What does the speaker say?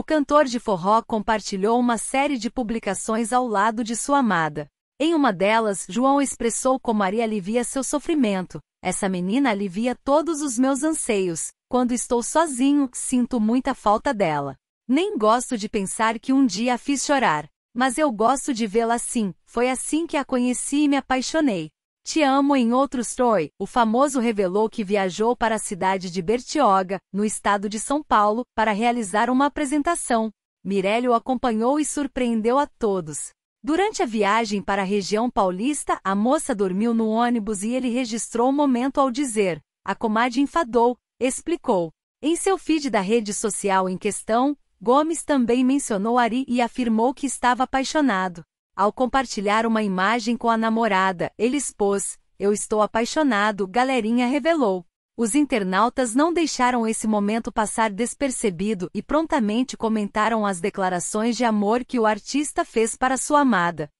O cantor de forró compartilhou uma série de publicações ao lado de sua amada. Em uma delas, João expressou como Maria alivia seu sofrimento. Essa menina alivia todos os meus anseios. Quando estou sozinho, sinto muita falta dela. Nem gosto de pensar que um dia a fiz chorar, mas eu gosto de vê-la assim. Foi assim que a conheci e me apaixonei. Te amo em outro Troy. O famoso revelou que viajou para a cidade de Bertioga, no estado de São Paulo, para realizar uma apresentação. Mirelle o acompanhou e surpreendeu a todos. Durante a viagem para a região paulista, a moça dormiu no ônibus e ele registrou o momento ao dizer. A comadre enfadou, explicou. Em seu feed da rede social em questão, Gomes também mencionou Ari e afirmou que estava apaixonado. Ao compartilhar uma imagem com a namorada, ele expôs: Eu estou apaixonado, galerinha revelou. Os internautas não deixaram esse momento passar despercebido e prontamente comentaram as declarações de amor que o artista fez para sua amada.